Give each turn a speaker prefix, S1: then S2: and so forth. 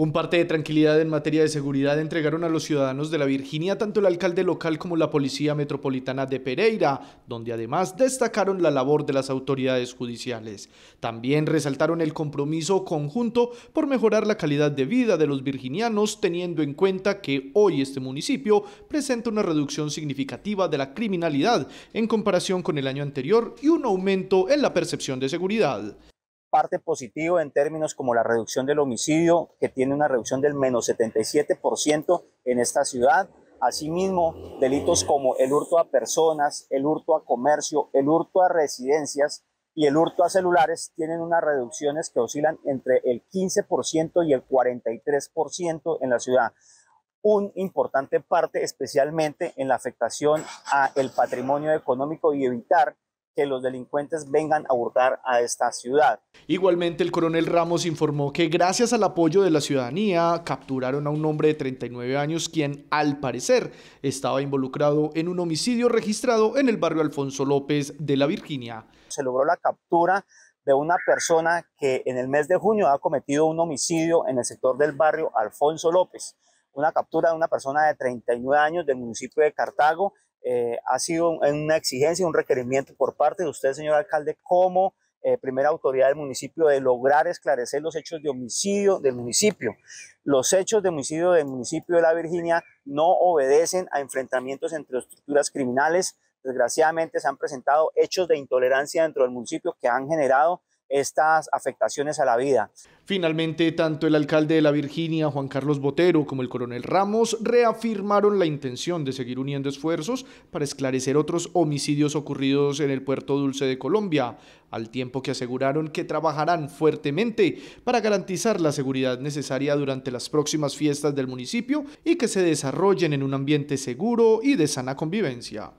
S1: Un parte de tranquilidad en materia de seguridad entregaron a los ciudadanos de la Virginia tanto el alcalde local como la Policía Metropolitana de Pereira, donde además destacaron la labor de las autoridades judiciales. También resaltaron el compromiso conjunto por mejorar la calidad de vida de los virginianos, teniendo en cuenta que hoy este municipio presenta una reducción significativa de la criminalidad en comparación con el año anterior y un aumento
S2: en la percepción de seguridad parte positiva en términos como la reducción del homicidio, que tiene una reducción del menos 77% en esta ciudad. Asimismo, delitos como el hurto a personas, el hurto a comercio, el hurto a residencias y el hurto a celulares tienen unas reducciones que oscilan entre el 15% y el 43% en la ciudad. Un importante parte especialmente en la afectación al patrimonio económico y evitar que los delincuentes vengan a hurtar a esta ciudad.
S1: Igualmente, el coronel Ramos informó que gracias al apoyo de la ciudadanía capturaron a un hombre de 39 años quien, al parecer, estaba involucrado en un homicidio registrado en el barrio Alfonso López de la Virginia.
S2: Se logró la captura de una persona que en el mes de junio ha cometido un homicidio en el sector del barrio Alfonso López una captura de una persona de 39 años del municipio de Cartago. Eh, ha sido una exigencia, un requerimiento por parte de usted, señor alcalde, como eh, primera autoridad del municipio de lograr esclarecer los hechos de homicidio del municipio. Los hechos de homicidio del municipio de La Virginia no obedecen a enfrentamientos entre estructuras criminales. Desgraciadamente se han presentado hechos de intolerancia dentro del municipio que han generado estas afectaciones a la vida.
S1: Finalmente, tanto el alcalde de la Virginia, Juan Carlos Botero, como el coronel Ramos reafirmaron la intención de seguir uniendo esfuerzos para esclarecer otros homicidios ocurridos en el puerto dulce de Colombia, al tiempo que aseguraron que trabajarán fuertemente para garantizar la seguridad necesaria durante las próximas fiestas del municipio y que se desarrollen en un ambiente seguro y de sana convivencia.